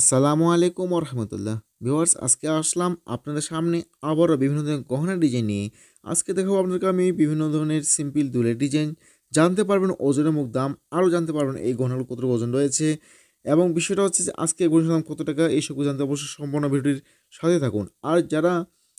আসসালামু আলাইকুম রহমতুল্লাহ ভিওয়ার্স আজকে আসলাম আপনাদের সামনে আবারও বিভিন্ন ধরনের গহনা ডিজাইন নিয়ে আজকে দেখাবো আপনাদেরকে আমি বিভিন্ন ধরনের সিম্পল দুলের ডিজাইন জানতে পারবেন ওজনের মুখ দাম আরও জানতে পারবেন এই গহনাগুলো কত ওজন রয়েছে এবং বিষয়টা হচ্ছে যে আজকে এগুলোর দাম কত টাকা এইসব জানতে অবশ্যই সম্পূর্ণ ভিডিওটির সাথে থাকুন আর যারা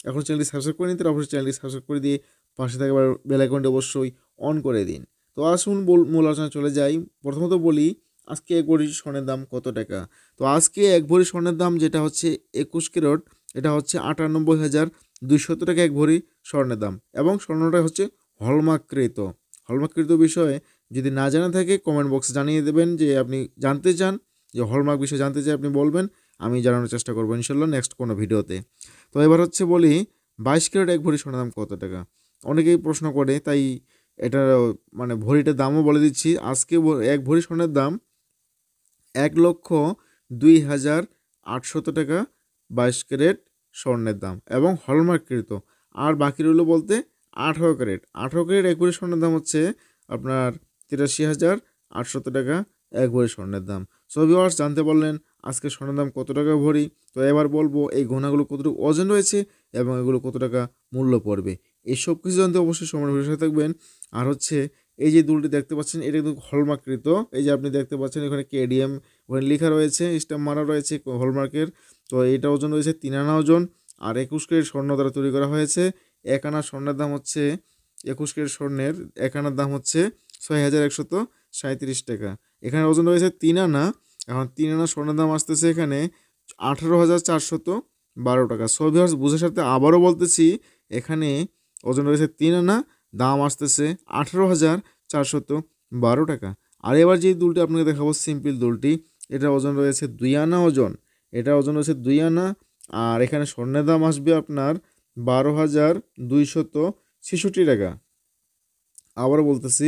এখন চ্যানেলটি সাবস্ক্রাইব করে নিন তারা অবশ্যই চ্যানেলটি সাবস্ক্রাইব করে দিয়ে পাশে থাকা বেলাইকনটি অবশ্যই অন করে দিন তো আসুন মূল আলোচনা চলে যাই প্রথমত বলি আজকে এক ভরি স্বর্ণের দাম কত টাকা তো আজকে এক ভরি স্বর্ণের দাম যেটা হচ্ছে একুশ ক্যারট এটা হচ্ছে আটানব্বই হাজার দুইশত টাকা এক ভরি স্বর্ণের দাম এবং স্বর্ণটা হচ্ছে হলমাকৃত হলমার্ককৃত বিষয়ে যদি না জানা থাকে কমেন্ট বক্সে জানিয়ে দেবেন যে আপনি জানতে চান যে হলমার্ক বিষয়ে জানতে চাই আপনি বলবেন আমি জানানোর চেষ্টা করবো ইনশাল্লাহ নেক্সট কোনো ভিডিওতে তো এবার হচ্ছে বলি বাইশ ক্যারেট এক ভরি স্বর্ণের দাম কত টাকা অনেকেই প্রশ্ন করে তাই এটা মানে ভরিটার দামও বলে দিচ্ছি আজকে এক ভরি স্বর্ণের দাম এক লক্ষ দুই হাজার আটশত টাকা বাইশ ক্যারেট স্বর্ণের দাম এবং হলমার্ককৃত আর বাকি রইল বলতে আঠারো ক্যারেট আঠারো ক্যারেট এক ভরি স্বর্ণের দাম হচ্ছে আপনার তিরাশি হাজার আটশত টাকা এক ভরি স্বর্ণের দাম সো ভিওয়ার্স জানতে পারলেন আজকে স্বর্ণের দাম কত টাকা ভরি তো এবার বলবো এই গহনাগুলো কতটুকু ওজন রয়েছে এবং এগুলো কত টাকা মূল্য পড়বে এই সব কিছু জানতে অবশ্যই সময় সাথে থাকবেন আর হচ্ছে এই যে দুলটি দেখতে পাচ্ছেন এটা কিন্তু হলমার্কৃত এই যে আপনি দেখতে পাচ্ছেন এখানে কেডিএম ওখানে লেখা রয়েছে স্ট্যাম্প মারা রয়েছে হলমার্কের তো এটা ওজন রয়েছে তিন আনা ওজন আর একুশ কেজি স্বর্ণ দ্বারা তৈরি করা হয়েছে এক আনা স্বর্ণের দাম হচ্ছে একুশ কেজি স্বর্ণের এক আনার দাম হচ্ছে ছয় হাজার একশত সাঁত্রিশ টাকা এখানে ওজন রয়েছে তিন আনা এখন তিন আনা স্বর্ণের দাম আসতেছে এখানে আঠারো হাজার চারশত বারো টাকা সো ভিউয়ার্স বুঝার সাথে আবারও বলতেছি এখানে ওজন রয়েছে তিন আনা দাম আসতেছে আঠেরো হাজার চারশত বারো টাকা আর এবার যে দুলটি আপনাকে দেখাবো সিম্পল দুলটি এটার ওজন রয়েছে দুই আনা ওজন এটার ওজন রয়েছে দুই আনা আর এখানে স্বর্ণের দাম আসবে আপনার বারো হাজার দুইশত ছেষট্টি টাকা আবার বলতেছি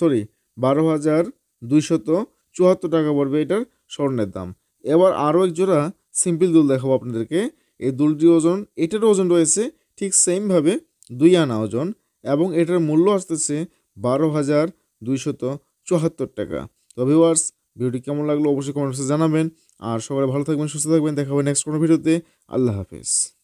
সরি বারো হাজার দুইশত চুয়াত্তর টাকা পড়বে এটার স্বর্ণের দাম এবার আরও এক জোড়া সিম্পল দুল দেখাবো আপনাদেরকে এই দুলটির ওজন এটার ওজন রয়েছে ঠিক সেমভাবে দুই আনা ওজন এবং এটার মূল্য আসতেছে বারো হাজার দুইশত চুয়াত্তর টাকা তো ভিওয়ার্স ভিডিওটি কেমন লাগলো অবশ্যই কমেন্টসে জানাবেন আর সবাই ভালো থাকবেন সুস্থ থাকবেন দেখা হবে নেক্সট কোনো ভিডিওতে আল্লাহ হাফেজ